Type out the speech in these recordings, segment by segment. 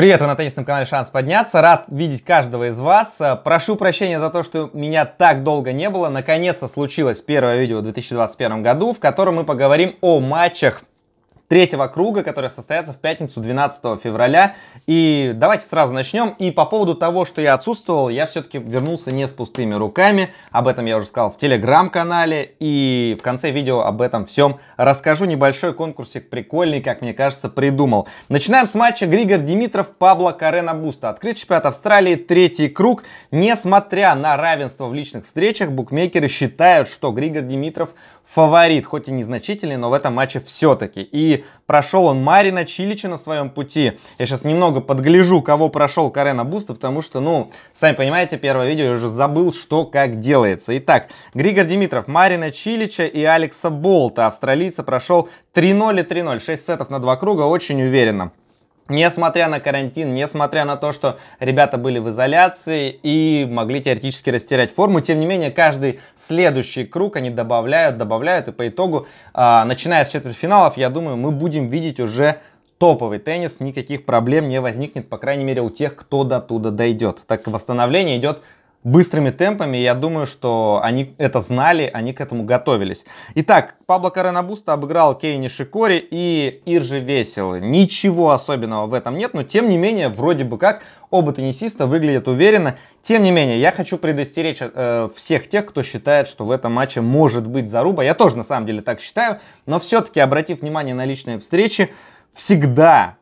Привет, вы на теннисном канале «Шанс подняться». Рад видеть каждого из вас. Э, прошу прощения за то, что меня так долго не было. Наконец-то случилось первое видео в 2021 году, в котором мы поговорим о матчах третьего круга, который состоится в пятницу 12 февраля. И давайте сразу начнем. И по поводу того, что я отсутствовал, я все-таки вернулся не с пустыми руками. Об этом я уже сказал в телеграм-канале. И в конце видео об этом всем расскажу. Небольшой конкурсик прикольный, как мне кажется, придумал. Начинаем с матча Григор Димитров, Пабло Карена Буста. Открыт чемпионат Австралии, третий круг. Несмотря на равенство в личных встречах, букмекеры считают, что Григор Димитров фаворит, хоть и незначительный, но в этом матче все-таки. И прошел он Марина Чилича на своем пути. Я сейчас немного подгляжу, кого прошел Карена Буста, потому что, ну, сами понимаете, первое видео я уже забыл, что как делается. Итак, Григор Димитров, Марина Чилича и Алекса Болта, австралийца, прошел 3-0 и 3-0, 6 сетов на два круга, очень уверенно. Несмотря на карантин, несмотря на то, что ребята были в изоляции и могли теоретически растерять форму, тем не менее, каждый следующий круг они добавляют, добавляют, и по итогу, э, начиная с четвертьфиналов, я думаю, мы будем видеть уже топовый теннис, никаких проблем не возникнет, по крайней мере, у тех, кто до туда дойдет. Так восстановление идет быстрыми темпами. Я думаю, что они это знали, они к этому готовились. Итак, Пабло Карена Буста обыграл Кейни Шикори и Иржи Весело. Ничего особенного в этом нет, но тем не менее, вроде бы как, оба теннисиста выглядят уверенно. Тем не менее, я хочу предостеречь э, всех тех, кто считает, что в этом матче может быть заруба. Я тоже на самом деле так считаю, но все-таки, обратив внимание на личные встречи, всегда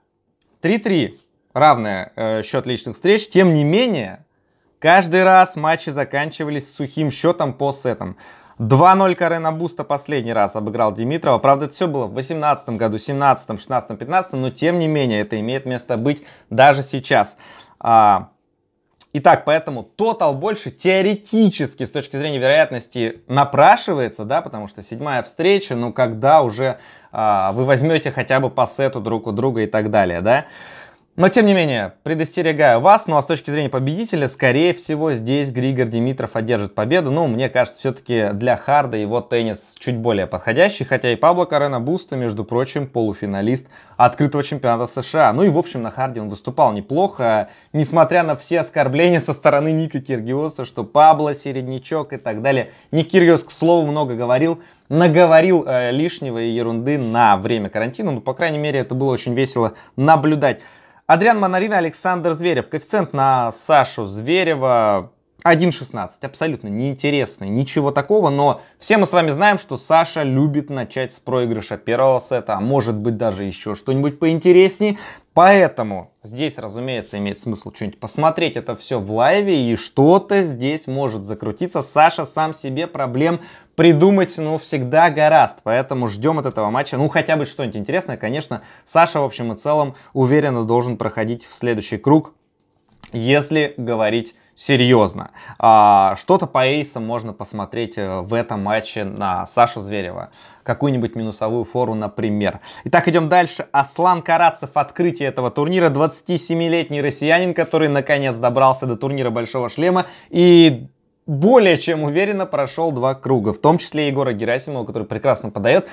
3-3 равный э, счет личных встреч. Тем не менее, Каждый раз матчи заканчивались сухим счетом по сетам. 2-0 Карена Буста последний раз обыграл Димитрова. Правда, это все было в 18 году, 17, 16, 15, но тем не менее это имеет место быть даже сейчас. А, итак, поэтому тотал больше теоретически с точки зрения вероятности напрашивается, да, потому что седьмая встреча, ну когда уже а, вы возьмете хотя бы по сету друг у друга и так далее, да. Но тем не менее, предостерегаю вас, ну а с точки зрения победителя, скорее всего, здесь Григор Димитров одержит победу. Ну, мне кажется, все-таки для Харда его теннис чуть более подходящий, хотя и Пабло Карена Буста, между прочим, полуфиналист открытого чемпионата США. Ну и, в общем, на Харде он выступал неплохо, несмотря на все оскорбления со стороны Ника Киргиоса, что Пабло, середнячок и так далее. Ник Киргиос, к слову, много говорил, наговорил э, лишнего и ерунды на время карантина, ну, по крайней мере, это было очень весело наблюдать. Адриан Манарина, Александр Зверев. Коэффициент на Сашу Зверева 1.16, абсолютно неинтересный, ничего такого, но все мы с вами знаем, что Саша любит начать с проигрыша первого сета, а может быть даже еще что-нибудь поинтереснее, поэтому здесь, разумеется, имеет смысл что-нибудь посмотреть это все в лайве, и что-то здесь может закрутиться, Саша сам себе проблем придумать, ну, всегда гораст. Поэтому ждем от этого матча, ну, хотя бы что-нибудь интересное. Конечно, Саша, в общем и целом, уверенно должен проходить в следующий круг, если говорить серьезно. А, что-то по эйсам можно посмотреть э, в этом матче на Сашу Зверева. Какую-нибудь минусовую фору, например. Итак, идем дальше. Аслан Карацев, открытие этого турнира. 27-летний россиянин, который наконец добрался до турнира Большого Шлема и более чем уверенно прошел два круга, в том числе Егора Герасимова, который прекрасно подает.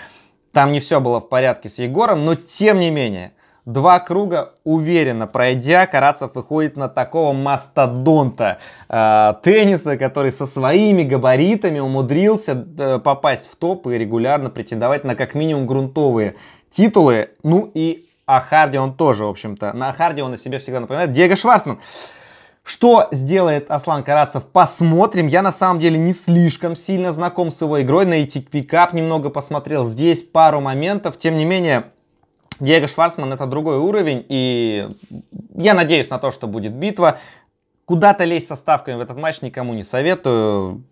Там не все было в порядке с Егором, но тем не менее – Два круга уверенно пройдя, Карацев выходит на такого мастодонта э, тенниса, который со своими габаритами умудрился э, попасть в топ и регулярно претендовать на как минимум грунтовые титулы. Ну и о Харди он тоже, в общем-то. На Харди он на себе всегда напоминает. Диего Шварцман. Что сделает Аслан Карацев, посмотрим. Я на самом деле не слишком сильно знаком с его игрой. На ATP Cup немного посмотрел. Здесь пару моментов. Тем не менее, Диего Шварцман это другой уровень, и я надеюсь на то, что будет битва. Куда-то лезть со ставками в этот матч никому не советую.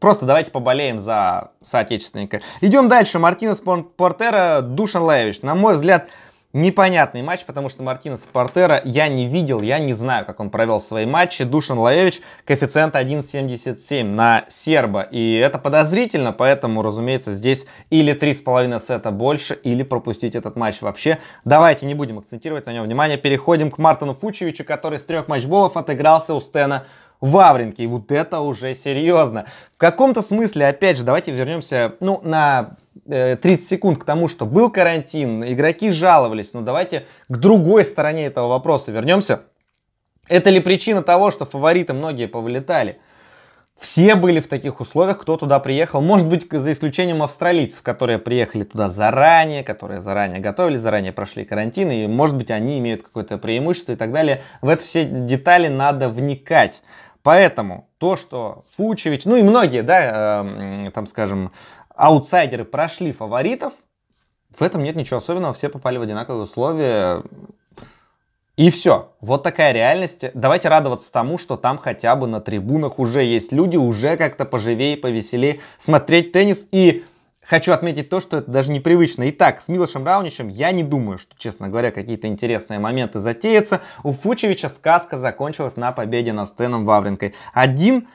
Просто давайте поболеем за соотечественника. Идем дальше. Мартинес Портера, Душан Лаевич. На мой взгляд, непонятный матч, потому что Мартинес Портера я не видел, я не знаю, как он провел свои матчи. Душан Лаевич коэффициент 1.77 на серба, и это подозрительно, поэтому, разумеется, здесь или 3,5 сета больше, или пропустить этот матч вообще. Давайте не будем акцентировать на нем внимание, переходим к Мартину Фучевичу, который с трех матчболов отыгрался у Стена Вавринки, И вот это уже серьезно. В каком-то смысле, опять же, давайте вернемся ну, на 30 э, секунд к тому, что был карантин, игроки жаловались, но давайте к другой стороне этого вопроса вернемся. Это ли причина того, что фавориты многие повылетали? Все были в таких условиях, кто туда приехал. Может быть, за исключением австралийцев, которые приехали туда заранее, которые заранее готовили, заранее прошли карантин, и, может быть, они имеют какое-то преимущество и так далее. В это все детали надо вникать. Поэтому то, что Фучевич, ну и многие, да, э, там, скажем, аутсайдеры прошли фаворитов, в этом нет ничего особенного, все попали в одинаковые условия. И все. Вот такая реальность. Давайте радоваться тому, что там хотя бы на трибунах уже есть люди, уже как-то поживее, повеселее смотреть теннис. И хочу отметить то, что это даже непривычно. Итак, с Милошем Рауничем я не думаю, что, честно говоря, какие-то интересные моменты затеятся. У Фучевича сказка закончилась на победе над Стеном Вавренкой. Один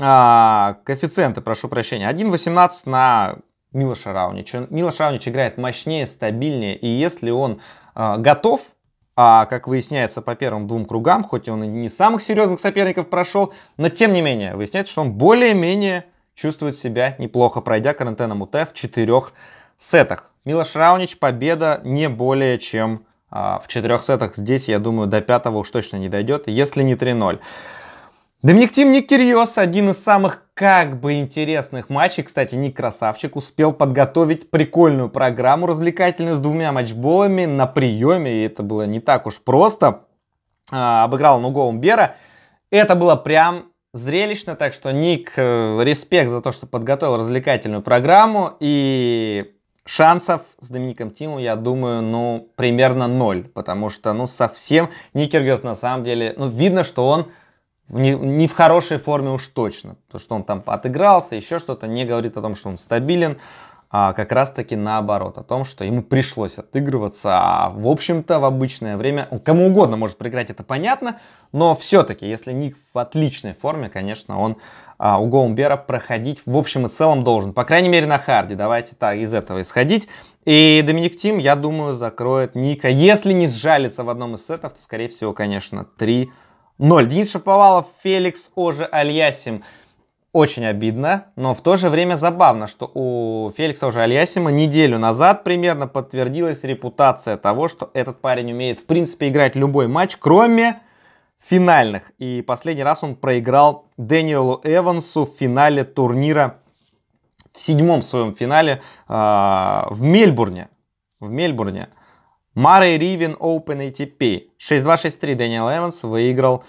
а, коэффициенты, прошу прощения, 1.18 на Милоша Раунича. Милош Раунич играет мощнее, стабильнее, и если он а, готов, а, как выясняется по первым двум кругам, хоть он и не самых серьезных соперников прошел, но тем не менее, выясняется, что он более-менее чувствует себя неплохо, пройдя карантена Муте в четырех сетах. Милош Раунич, победа не более чем а, в четырех сетах. Здесь, я думаю, до пятого уж точно не дойдет, если не 3-0. Доминик Тим Ник Кирьос, один из самых как бы интересных матчей, кстати, Ник Красавчик, успел подготовить прикольную программу развлекательную с двумя матчболами на приеме, и это было не так уж просто. А, обыграл Нуго Умбера. Это было прям зрелищно, так что Ник, э, респект за то, что подготовил развлекательную программу, и шансов с Домиником Тимом, я думаю, ну, примерно ноль, потому что, ну, совсем Ник на самом деле, ну, видно, что он не, не в хорошей форме уж точно. То, что он там отыгрался, еще что-то, не говорит о том, что он стабилен, а как раз таки наоборот, о том, что ему пришлось отыгрываться, а в общем-то в обычное время, кому угодно может проиграть, это понятно, но все-таки, если Ник в отличной форме, конечно, он а, у Гоумбера проходить в общем и целом должен, по крайней мере на харде, давайте так из этого исходить. И Доминик Тим, я думаю, закроет Ника, если не сжалится в одном из сетов, то, скорее всего, конечно, 3 0. Денис Шаповалов, Феликс Оже Альясим. Очень обидно, но в то же время забавно, что у Феликса Оже Альясима неделю назад примерно подтвердилась репутация того, что этот парень умеет в принципе играть любой матч, кроме финальных. И последний раз он проиграл Дэниелу Эвансу в финале турнира, в седьмом своем финале э, в Мельбурне. В Мельбурне. Мары Ривен Open ATP. 6-2-6-3 Дэниел Эванс выиграл.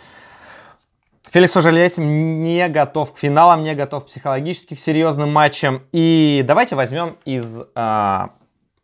Феликс Ожелесим не готов к финалам, не готов психологически к серьезным матчам. И давайте возьмем из, э,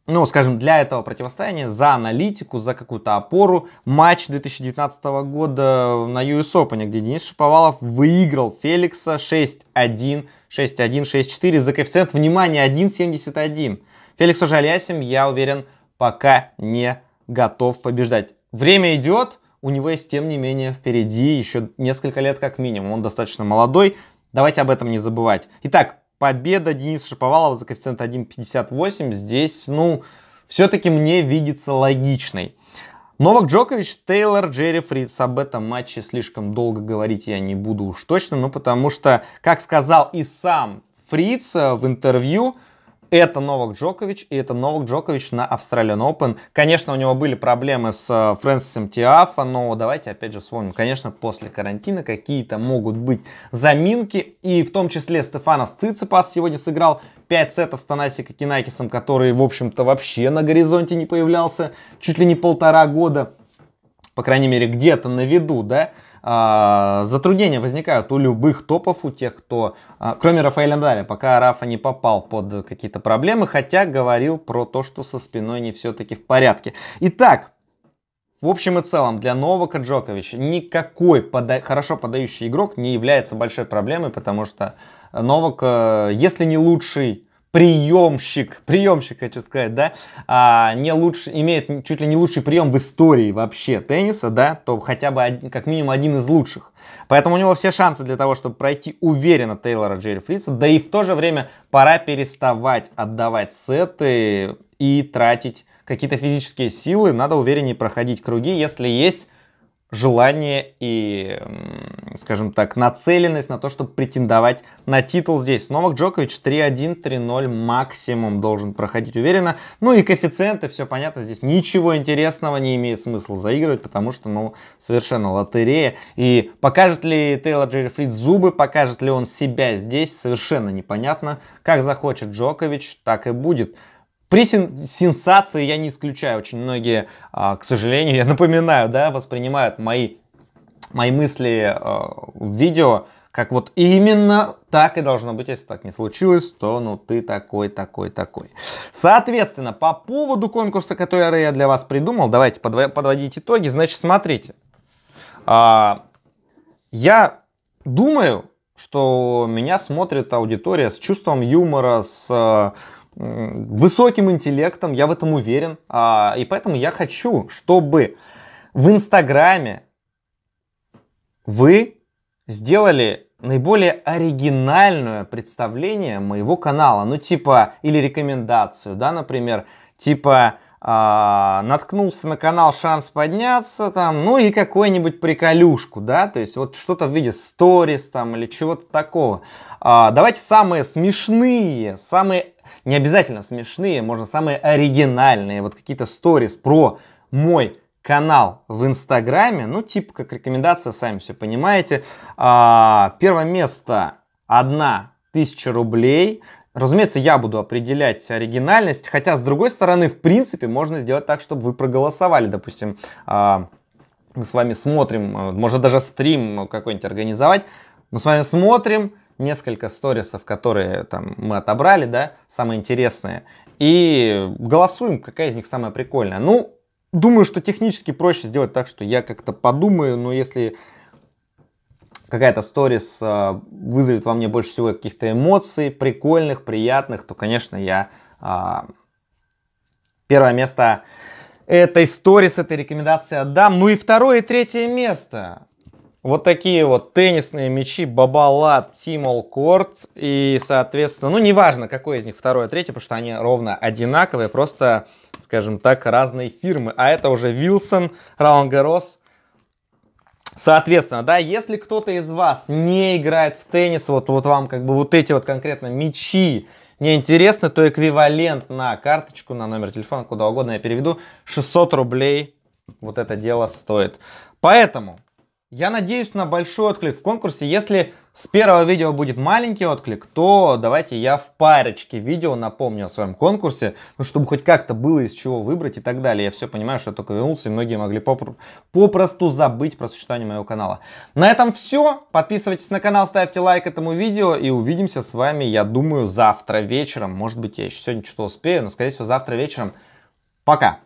ну, скажем, для этого противостояния за аналитику, за какую-то опору матч 2019 года на US Open, где Денис Шиповалов выиграл Феликса 6-1, 6-1, 6-4 за коэффициент, внимание, 1.71. Феликс Ожелесим, я уверен, пока не готов побеждать. Время идет, у него есть, тем не менее, впереди еще несколько лет как минимум. Он достаточно молодой, давайте об этом не забывать. Итак, победа Дениса Шаповалова за коэффициент 1.58 здесь, ну, все-таки мне видится логичной. Новак Джокович, Тейлор, Джерри Фриц. Об этом матче слишком долго говорить я не буду уж точно, но ну, потому что, как сказал и сам Фриц э, в интервью, это Новак Джокович, и это Новак Джокович на Австралиан Open. Конечно, у него были проблемы с э, Фрэнсисом Тиафа, но давайте опять же вспомним, конечно, после карантина какие-то могут быть заминки, и в том числе Стефанос Циципас сегодня сыграл 5 сетов с Танасика Кинакисом, который, в общем-то, вообще на горизонте не появлялся чуть ли не полтора года, по крайней мере, где-то на виду, да, а, затруднения возникают у любых топов, у тех, кто... А, кроме Рафаэля Надали, пока Рафа не попал под какие-то проблемы, хотя говорил про то, что со спиной не все-таки в порядке. Итак, в общем и целом, для Новака Джоковича никакой пода... хорошо подающий игрок не является большой проблемой, потому что Новак, э, если не лучший приемщик, приемщик хочу сказать, да, а, не лучше, имеет чуть ли не лучший прием в истории вообще тенниса, да, то хотя бы один, как минимум один из лучших. Поэтому у него все шансы для того, чтобы пройти уверенно Тейлора Джерри Флица, да и в то же время пора переставать отдавать сеты и тратить какие-то физические силы, надо увереннее проходить круги, если есть желание и, скажем так, нацеленность на то, чтобы претендовать на титул здесь. Новак Джокович 3-1, 3-0 максимум должен проходить уверенно. Ну и коэффициенты, все понятно, здесь ничего интересного не имеет смысла заигрывать, потому что, ну, совершенно лотерея. И покажет ли Тейлор Джерри Фрид зубы, покажет ли он себя здесь, совершенно непонятно. Как захочет Джокович, так и будет. При сен- сенсации я не исключаю. Очень многие, а, к сожалению, я напоминаю, да, воспринимают мои, мои мысли а, в видео как вот именно так и должно быть. Если так не случилось, то ну ты такой, такой, такой. Соответственно, по поводу конкурса, который я для вас придумал, давайте подводить итоги. Значит, смотрите. А, я думаю, что меня смотрит аудитория с чувством юмора, с высоким интеллектом, я в этом уверен. А, и поэтому я хочу, чтобы в Инстаграме вы сделали наиболее оригинальное представление моего канала. Ну, типа, или рекомендацию, да, например, типа э, наткнулся на канал «Шанс подняться», там, ну и какую-нибудь приколюшку, да, то есть вот что-то в виде сторис там или чего-то такого. Э, давайте самые смешные, самые не обязательно смешные, можно самые оригинальные, вот какие-то сторис про мой канал в Инстаграме, ну, типа как рекомендация, сами все понимаете. А, первое место одна тысяча рублей. Разумеется, я буду определять оригинальность, хотя, с другой стороны, в принципе, можно сделать так, чтобы вы проголосовали, допустим, а, мы с вами смотрим, можно даже стрим какой-нибудь организовать, мы с вами смотрим, несколько сторисов, которые там мы отобрали, да, самые интересные, и голосуем, какая из них самая прикольная. Ну, думаю, что технически проще сделать так, что я как-то подумаю, но если какая-то сторис э, вызовет во мне больше всего каких-то эмоций, прикольных, приятных, то, конечно, я а, первое место этой сторис, этой рекомендации отдам. Ну и второе и третье место. Вот такие вот теннисные мячи Бабалат, Тимол Корт. И, соответственно, ну, неважно, какой из них второй, а третий, потому что они ровно одинаковые, просто, скажем так, разные фирмы. А это уже Вилсон, Раунд Гарос. Соответственно, да, если кто-то из вас не играет в теннис, вот, вот вам как бы вот эти вот конкретно мячи, не интересны, то эквивалент на карточку, на номер телефона, куда угодно я переведу, 600 рублей вот это дело стоит. Поэтому я надеюсь на большой отклик в конкурсе. Если с первого видео будет маленький отклик, то давайте я в парочке видео напомню о своем конкурсе, ну, чтобы хоть как-то было из чего выбрать и так далее. Я все понимаю, что я только вернулся, и многие могли попро попросту забыть про существование моего канала. На этом все. Подписывайтесь на канал, ставьте лайк этому видео, и увидимся с вами, я думаю, завтра вечером. Может быть, я еще сегодня что-то успею, но, скорее всего, завтра вечером. Пока!